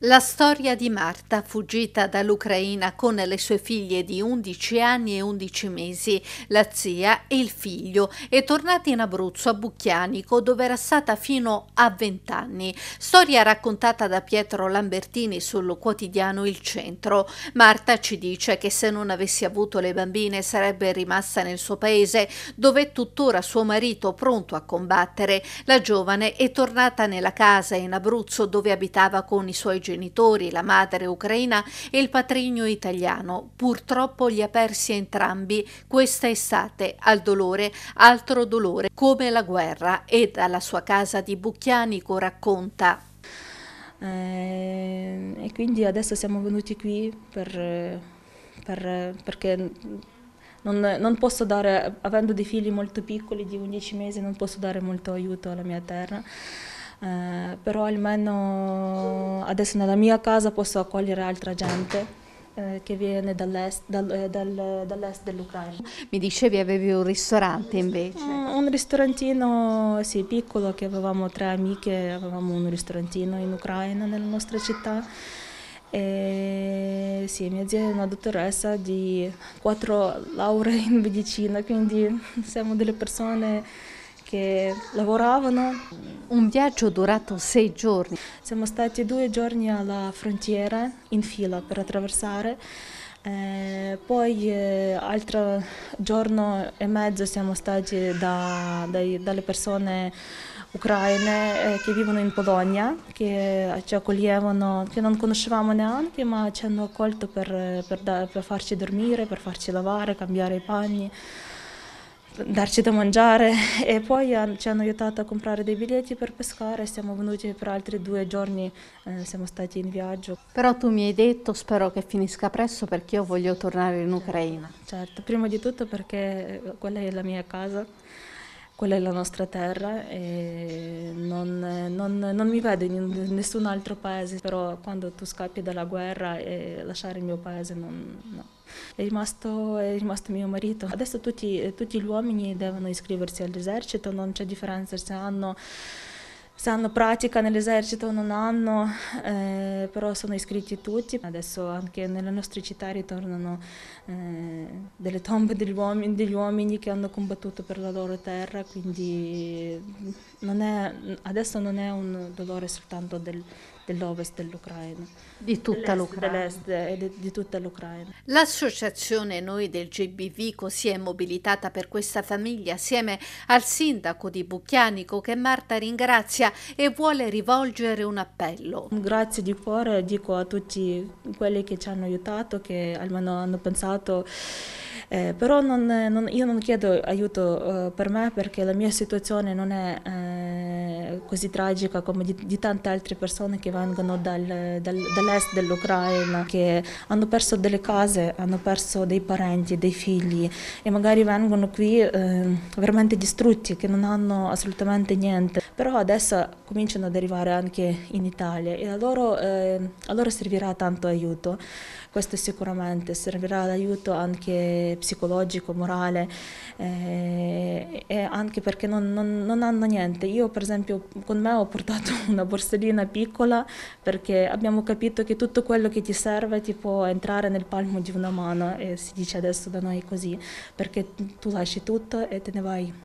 La storia di Marta, fuggita dall'Ucraina con le sue figlie di 11 anni e 11 mesi, la zia e il figlio, è tornata in Abruzzo a Bucchianico, dove era stata fino a 20 anni. Storia raccontata da Pietro Lambertini sul quotidiano Il Centro. Marta ci dice che se non avessi avuto le bambine sarebbe rimasta nel suo paese, dove è tuttora suo marito pronto a combattere. La giovane è tornata nella casa in Abruzzo dove abitava con i suoi genitori genitori, la madre ucraina e il patrigno italiano. Purtroppo li ha persi entrambi questa estate al dolore, altro dolore come la guerra e dalla sua casa di Bucchianico racconta. Ehm, e quindi adesso siamo venuti qui per, per, perché non, non, posso dare, avendo dei figli molto piccoli di 11 mesi, non posso dare molto aiuto alla mia terra. Eh, però almeno adesso nella mia casa posso accogliere altra gente eh, che viene dall'est, dal, eh, dal, dall'est dell'Ucraina. Mi dicevi avevi un ristorante invece? Mm, un ristorantino, sì, piccolo, che avevamo tre amiche, avevamo un ristorantino in Ucraina, nella nostra città. E, sì, mia zia è una dottoressa di quattro lauree in medicina, quindi siamo delle persone che lavoravano. Un viaggio durato sei giorni. Siamo stati due giorni alla frontiera in fila per attraversare. Eh, poi eh, altro giorno e mezzo siamo stati da, dai, dalle persone ucraine eh, che vivono in Polonia, che eh, ci accoglievano, che non conoscevamo neanche, ma ci hanno accolto per, eh, per, da, per farci dormire, per farci lavare, cambiare i panni darci da mangiare e poi eh, ci hanno aiutato a comprare dei biglietti per pescare, siamo venuti per altri due giorni, eh, siamo stati in viaggio. Però tu mi hai detto spero che finisca presto perché io voglio tornare in Ucraina. Certo, prima di tutto perché eh, quella è la mia casa quella è la nostra terra e non, non, non, mi vedo in nessun altro paese, però quando tu scappi dalla guerra e lasciare il mio paese non, no. È rimasto, è rimasto mio marito. Adesso tutti, tutti gli uomini devono iscriversi all'esercito, non c'è differenza se hanno Sanno pratica nell'esercito non hanno, eh, però sono iscritti tutti. Adesso anche nelle nostre città ritornano eh, delle tombe degli uomini, degli uomini, che hanno combattuto per la loro terra, quindi non è, adesso non è un dolore soltanto del, dell'ovest dell'Ucraina. Di tutta l'Ucraina. e eh, di, di tutta l'Ucraina. L'associazione Noi del GBV si è mobilitata per questa famiglia assieme al sindaco di Bucchianico che Marta ringrazia Venezia e vuole rivolgere un appello. Grazie di cuore, dico a tutti quelli che ci hanno aiutato, che almeno hanno pensato eh, però non, non, io non chiedo aiuto eh, per me perché la mia situazione non è eh, così tragica come di, di tante altre persone che vengono dal, dal, dall'est dell'Ucraina, che hanno perso delle case, hanno perso dei parenti, dei figli e magari vengono qui eh, veramente distrutti, che non hanno assolutamente niente. Però adesso cominciano ad arrivare anche in Italia e a loro, eh, a loro servirà tanto aiuto, questo sicuramente, servirà l'aiuto anche psicologico, morale eh, e anche perché non, non, non hanno niente. Io per esempio con me ho portato una borsellina piccola perché abbiamo capito che tutto quello che ti serve ti può entrare nel palmo di una mano e si dice adesso da noi così, perché tu lasci tutto e te ne vai.